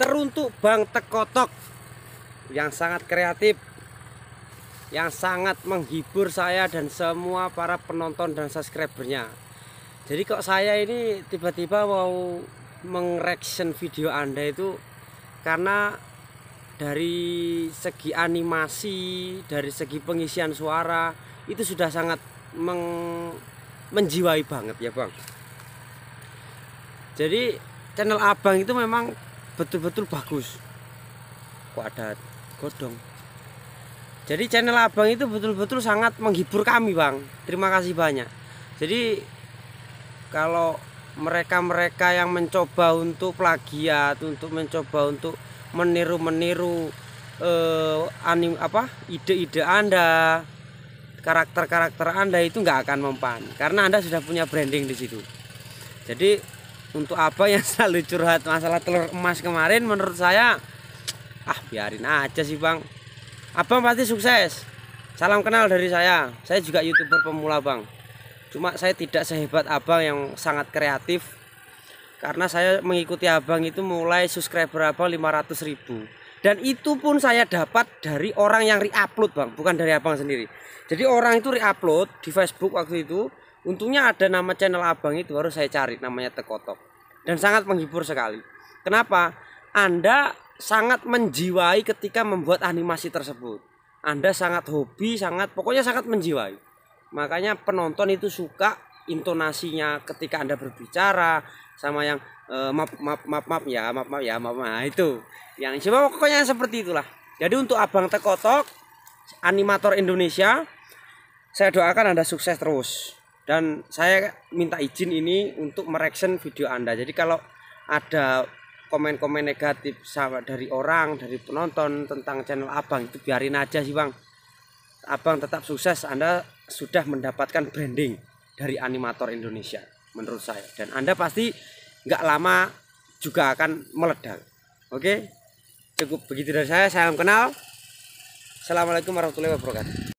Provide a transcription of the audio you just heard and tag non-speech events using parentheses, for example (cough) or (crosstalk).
teruntuk Bang Tekotok yang sangat kreatif yang sangat menghibur saya dan semua para penonton dan subscribernya jadi kok saya ini tiba-tiba mau mengreaction video anda itu karena dari segi animasi dari segi pengisian suara itu sudah sangat meng, menjiwai banget ya bang jadi channel abang itu memang betul-betul bagus kok ada godong jadi channel abang itu betul-betul sangat menghibur kami bang terima kasih banyak jadi kalau mereka-mereka yang mencoba untuk plagiat untuk mencoba untuk meniru-meniru eh, anim apa ide-ide anda karakter-karakter anda itu nggak akan mempan karena anda sudah punya branding di situ jadi untuk apa yang (laughs) selalu curhat masalah telur emas kemarin menurut saya ah biarin aja sih bang abang pasti sukses salam kenal dari saya saya juga youtuber pemula bang cuma saya tidak sehebat abang yang sangat kreatif karena saya mengikuti abang itu mulai subscriber abang 500 ribu dan itu pun saya dapat dari orang yang re-upload bang bukan dari abang sendiri jadi orang itu re-upload di Facebook waktu itu untungnya ada nama channel abang itu harus saya cari namanya tekotok dan sangat menghibur sekali. Kenapa? Anda sangat menjiwai ketika membuat animasi tersebut. Anda sangat hobi, sangat pokoknya sangat menjiwai. Makanya penonton itu suka intonasinya ketika Anda berbicara sama yang uh, map map map map ya, map map ya, map map nah, itu. Yang coba pokoknya seperti itulah. Jadi untuk Abang Tekotok animator Indonesia saya doakan Anda sukses terus dan saya minta izin ini untuk mereaction video Anda. Jadi kalau ada komen-komen negatif sama dari orang, dari penonton tentang channel Abang itu biarin aja sih, Bang. Abang tetap sukses, Anda sudah mendapatkan branding dari animator Indonesia menurut saya dan Anda pasti nggak lama juga akan meledak. Oke? Cukup begitu dari saya, salam kenal. Assalamualaikum warahmatullahi wabarakatuh.